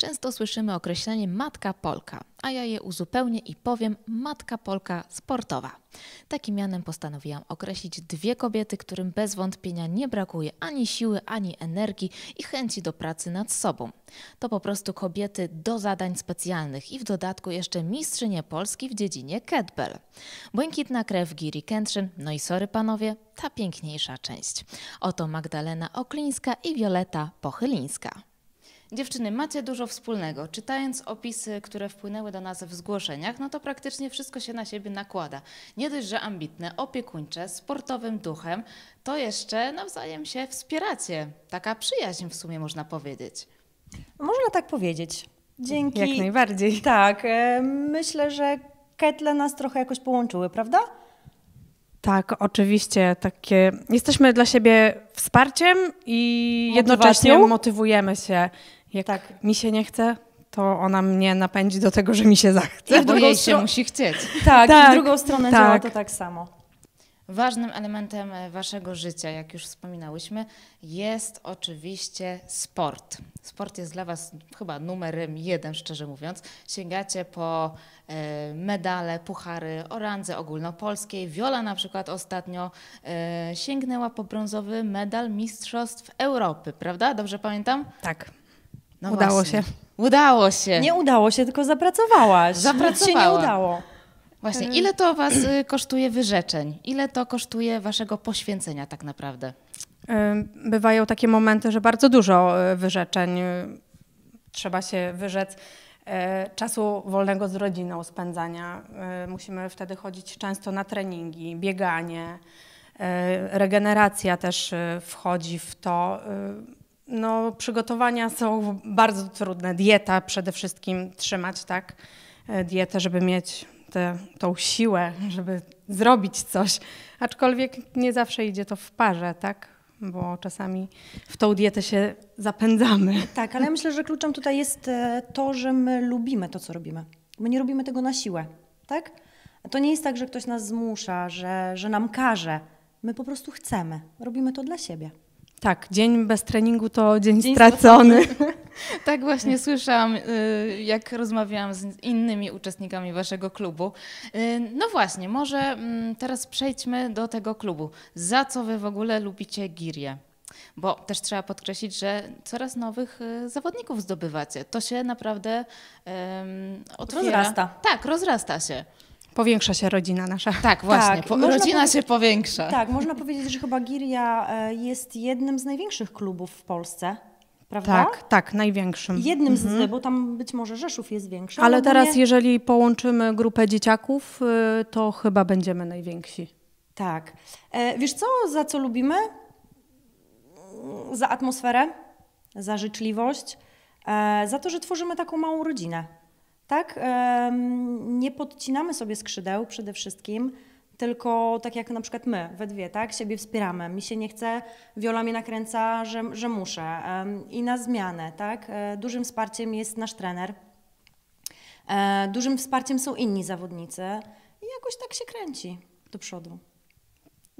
Często słyszymy określenie matka Polka, a ja je uzupełnię i powiem matka Polka sportowa. Takim mianem postanowiłam określić dwie kobiety, którym bez wątpienia nie brakuje ani siły, ani energii i chęci do pracy nad sobą. To po prostu kobiety do zadań specjalnych i w dodatku jeszcze mistrzynie Polski w dziedzinie kettlebell. Błękitna krew Giri Kętrzyn, no i sorry panowie, ta piękniejsza część. Oto Magdalena Oklińska i Wioleta Pochylińska. Dziewczyny, macie dużo wspólnego. Czytając opisy, które wpłynęły do nas w zgłoszeniach, no to praktycznie wszystko się na siebie nakłada. Nie dość, że ambitne, opiekuńcze, sportowym duchem, to jeszcze nawzajem się wspieracie. Taka przyjaźń w sumie można powiedzieć. Można tak powiedzieć. Dzięki. Jak najbardziej. Tak, e, myślę, że ketle nas trochę jakoś połączyły, prawda? Tak, oczywiście. Takie, jesteśmy dla siebie wsparciem i jednocześnie motywujemy się jak... Tak, mi się nie chce, to ona mnie napędzi do tego, że mi się zachce. I bo drugą jej się musi chcieć. Tak, tak w drugą stronę tak. działa to tak samo. Ważnym elementem e, waszego życia, jak już wspominałyśmy, jest oczywiście sport. Sport jest dla was chyba numerem jeden, szczerze mówiąc. Sięgacie po e, medale, puchary o randze ogólnopolskiej. Wiola na przykład ostatnio e, sięgnęła po brązowy medal Mistrzostw Europy, prawda? Dobrze pamiętam? Tak. No udało właśnie. się. Udało się. Nie udało się, tylko zapracowałaś. Zapracowała. Nic się nie udało. Właśnie, mm. ile to was y, kosztuje wyrzeczeń? Ile to kosztuje waszego poświęcenia tak naprawdę? Bywają takie momenty, że bardzo dużo y, wyrzeczeń. Y, trzeba się wyrzec e, czasu wolnego z rodziną spędzania. E, musimy wtedy chodzić często na treningi, bieganie. E, regeneracja też wchodzi w to no, przygotowania są bardzo trudne. Dieta przede wszystkim trzymać, tak? E, dietę, żeby mieć tę, tą siłę, żeby zrobić coś. Aczkolwiek nie zawsze idzie to w parze, tak? Bo czasami w tą dietę się zapędzamy. Tak, ale ja myślę, że kluczem tutaj jest e, to, że my lubimy to, co robimy. My nie robimy tego na siłę, tak? To nie jest tak, że ktoś nas zmusza, że, że nam każe. My po prostu chcemy. Robimy to dla siebie. Tak, dzień bez treningu to dzień, dzień stracony. stracony. tak właśnie tak. słyszałam, y, jak rozmawiałam z innymi uczestnikami waszego klubu. Y, no właśnie, może mm, teraz przejdźmy do tego klubu. Za co wy w ogóle lubicie girię? Bo też trzeba podkreślić, że coraz nowych y, zawodników zdobywacie. To się naprawdę um, otwiera. Rozrasta. Tak, rozrasta się. Powiększa się rodzina nasza. Tak, tak właśnie. Tak, po, rodzina się powiększa. Tak, można powiedzieć, że chyba Giria e, jest jednym z największych klubów w Polsce. Prawda? Tak, tak, największym. Jednym mhm. z, bo tam być może Rzeszów jest większy. Ale teraz, jeżeli połączymy grupę dzieciaków, y, to chyba będziemy najwięksi. Tak. E, wiesz co, za co lubimy? Za atmosferę, za życzliwość, e, za to, że tworzymy taką małą rodzinę tak? Nie podcinamy sobie skrzydeł przede wszystkim, tylko tak jak na przykład my we dwie, tak? Siebie wspieramy. Mi się nie chce, Wiola mnie nakręca, że, że muszę. I na zmianę, tak? E, dużym wsparciem jest nasz trener. E, dużym wsparciem są inni zawodnicy. I jakoś tak się kręci do przodu.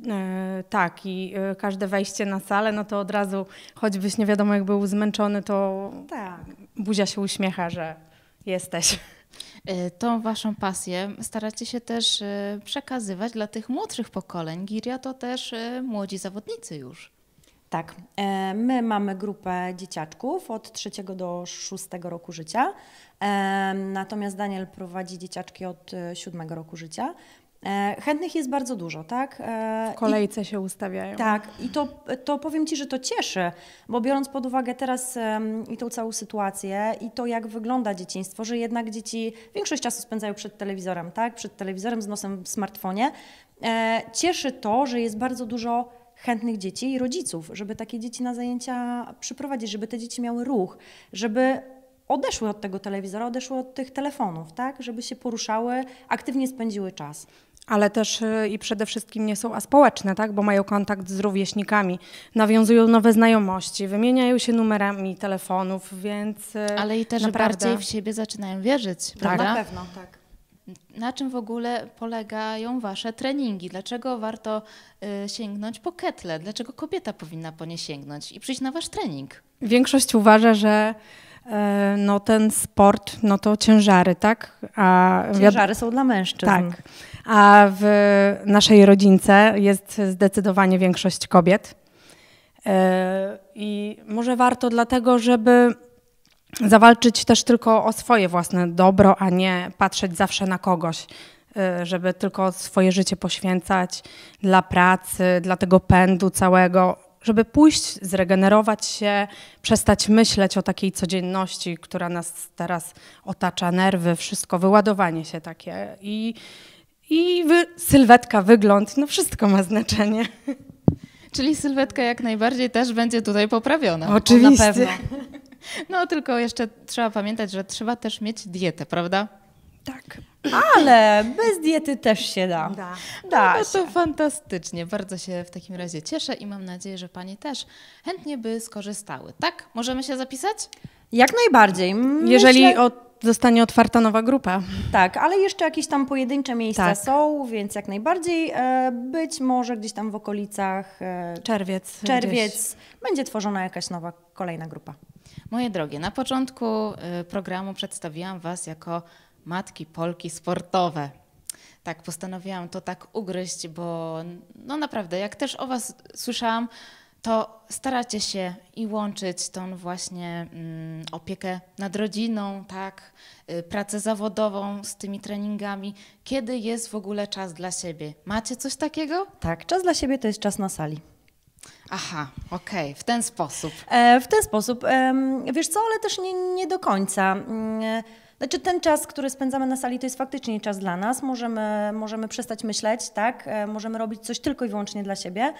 E, tak, i każde wejście na salę, no to od razu, choćbyś nie wiadomo jak był zmęczony, to tak. buzia się uśmiecha, że jesteś. Y, tą waszą pasję staracie się też y, przekazywać dla tych młodszych pokoleń. Giria to też y, młodzi zawodnicy już. Tak. E, my mamy grupę dzieciaczków od 3 do 6 roku życia. E, natomiast Daniel prowadzi dzieciaczki od 7 roku życia. E, chętnych jest bardzo dużo, tak? E, w kolejce I, się ustawiają. Tak, i to, to powiem Ci, że to cieszy, bo biorąc pod uwagę teraz i tą całą sytuację i to, jak wygląda dzieciństwo, że jednak dzieci większość czasu spędzają przed telewizorem, tak? Przed telewizorem z nosem w smartfonie. E, cieszy to, że jest bardzo dużo chętnych dzieci i rodziców, żeby takie dzieci na zajęcia przyprowadzić, żeby te dzieci miały ruch, żeby odeszły od tego telewizora, odeszły od tych telefonów, tak? Żeby się poruszały, aktywnie spędziły czas ale też y, i przede wszystkim nie są aspołeczne, tak? bo mają kontakt z rówieśnikami, nawiązują nowe znajomości, wymieniają się numerami telefonów, więc. Y, ale i też naprawdę... bardziej w siebie zaczynają wierzyć, tak, prawda? Na pewno, tak. Na czym w ogóle polegają Wasze treningi? Dlaczego warto y, sięgnąć po ketle? Dlaczego kobieta powinna po nie sięgnąć i przyjść na Wasz trening? Większość uważa, że y, no ten sport, no to ciężary, tak? A ciężary są dla mężczyzn. Tak a w naszej rodzince jest zdecydowanie większość kobiet. E, I może warto dlatego, żeby zawalczyć też tylko o swoje własne dobro, a nie patrzeć zawsze na kogoś, e, żeby tylko swoje życie poświęcać dla pracy, dla tego pędu całego, żeby pójść, zregenerować się, przestać myśleć o takiej codzienności, która nas teraz otacza, nerwy, wszystko, wyładowanie się takie. I i wy, sylwetka, wygląd, no wszystko ma znaczenie. Czyli sylwetka jak najbardziej też będzie tutaj poprawiona. Oczywiście. Na pewno. No tylko jeszcze trzeba pamiętać, że trzeba też mieć dietę, prawda? Tak. Ale bez diety też się da. Da. da no, no to fantastycznie. Bardzo się w takim razie cieszę i mam nadzieję, że Pani też chętnie by skorzystały. Tak? Możemy się zapisać? Jak najbardziej. Myślę... Jeżeli o zostanie otwarta nowa grupa. Tak, ale jeszcze jakieś tam pojedyncze miejsca tak. są, więc jak najbardziej e, być może gdzieś tam w okolicach e, czerwiec, czerwiec będzie tworzona jakaś nowa, kolejna grupa. Moje drogie, na początku e, programu przedstawiłam Was jako matki Polki sportowe. Tak, postanowiłam to tak ugryźć, bo no naprawdę, jak też o Was słyszałam, to staracie się i łączyć tą właśnie mm, opiekę nad rodziną, tak, y, pracę zawodową z tymi treningami. Kiedy jest w ogóle czas dla siebie? Macie coś takiego? Tak, czas dla siebie to jest czas na sali. Aha, okej, okay, w ten sposób. E, w ten sposób. E, wiesz co, ale też nie, nie do końca. Mm, e, znaczy ten czas, który spędzamy na sali, to jest faktycznie czas dla nas. Możemy, możemy przestać myśleć, tak? E, możemy robić coś tylko i wyłącznie dla siebie.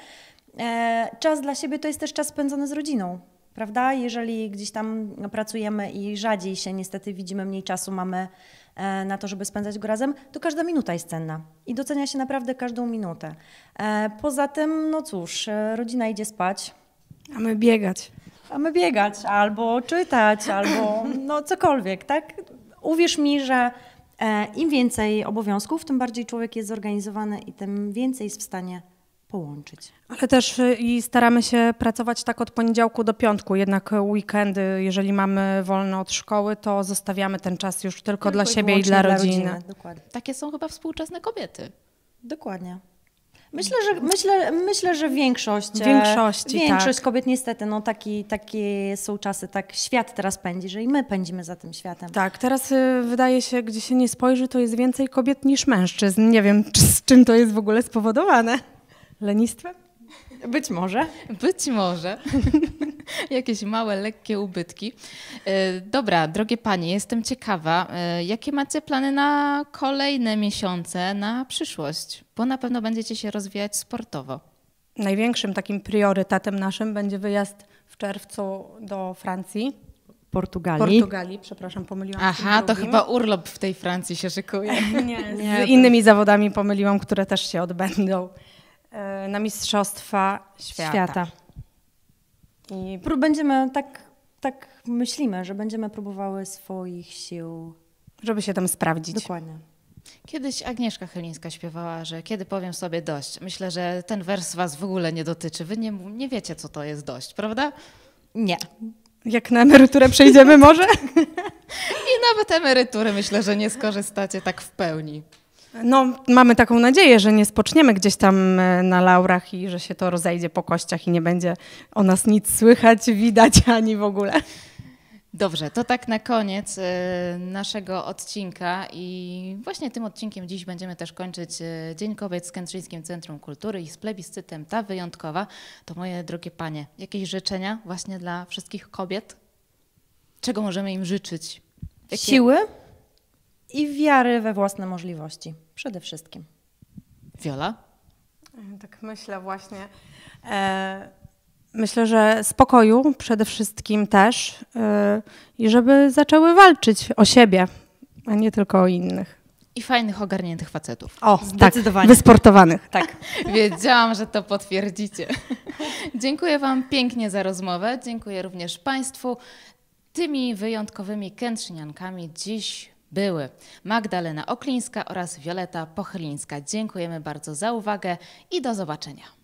E, czas dla siebie to jest też czas spędzony z rodziną prawda? Jeżeli gdzieś tam no, pracujemy i rzadziej się niestety widzimy, mniej czasu mamy e, na to, żeby spędzać go razem, to każda minuta jest cenna i docenia się naprawdę każdą minutę. E, poza tym, no cóż, rodzina idzie spać. A my biegać. A my biegać, albo czytać, albo no cokolwiek, tak? Uwierz mi, że im więcej obowiązków, tym bardziej człowiek jest zorganizowany i tym więcej jest w stanie połączyć. Ale też y, i staramy się pracować tak od poniedziałku do piątku, jednak y, weekendy, jeżeli mamy wolne od szkoły, to zostawiamy ten czas już tylko, tylko dla siebie i, dla, dla rodziny. rodziny. Dokładnie. Takie są chyba współczesne kobiety. Dokładnie. Myślę, że, myślę, myślę, że większość, Większości, e, większość tak. kobiet niestety, no taki, takie są czasy, tak świat teraz pędzi, że i my pędzimy za tym światem. Tak, teraz y, wydaje się, gdzie się nie spojrzy, to jest więcej kobiet niż mężczyzn. Nie wiem, czy, z czym to jest w ogóle spowodowane. Lenistwem? Być może. Być może. Jakieś małe, lekkie ubytki. E, dobra, drogie panie, jestem ciekawa, e, jakie macie plany na kolejne miesiące, na przyszłość? Bo na pewno będziecie się rozwijać sportowo. Największym takim priorytetem naszym będzie wyjazd w czerwcu do Francji. Portugalii. Portugalii, przepraszam, pomyliłam. Aha, to chyba urlop w tej Francji się szykuje. Nie, z nie, innymi to... zawodami pomyliłam, które też się odbędą E, na Mistrzostwa Świata. świata. I będziemy tak, tak myślimy, że będziemy próbowały swoich sił. Żeby się tam sprawdzić. Dokładnie. Kiedyś Agnieszka Chylińska śpiewała, że kiedy powiem sobie dość. Myślę, że ten wers was w ogóle nie dotyczy. Wy nie, nie wiecie, co to jest dość, prawda? Nie. Jak na emeryturę przejdziemy może? I nawet emerytury myślę, że nie skorzystacie tak w pełni. No, mamy taką nadzieję, że nie spoczniemy gdzieś tam e, na laurach i że się to rozejdzie po kościach i nie będzie o nas nic słychać, widać ani w ogóle. Dobrze, to tak na koniec e, naszego odcinka i właśnie tym odcinkiem dziś będziemy też kończyć e, Dzień Kobiet z Kętrzyńskim Centrum Kultury i z plebiscytem Ta Wyjątkowa. To moje drogie panie, jakieś życzenia właśnie dla wszystkich kobiet? Czego możemy im życzyć? Jakie... Siły? i wiary we własne możliwości przede wszystkim. Wiola? E, tak myślę właśnie. E, myślę, że spokoju przede wszystkim też e, i żeby zaczęły walczyć o siebie, a nie tylko o innych. I fajnych, ogarniętych facetów. O, tak. zdecydowanie. Tak, wysportowanych. Tak. tak. Wiedziałam, że to potwierdzicie. Dziękuję Wam pięknie za rozmowę. Dziękuję również Państwu. Tymi wyjątkowymi kętrzyniankami dziś były Magdalena Oklińska oraz Wioleta Pochylińska. Dziękujemy bardzo za uwagę i do zobaczenia.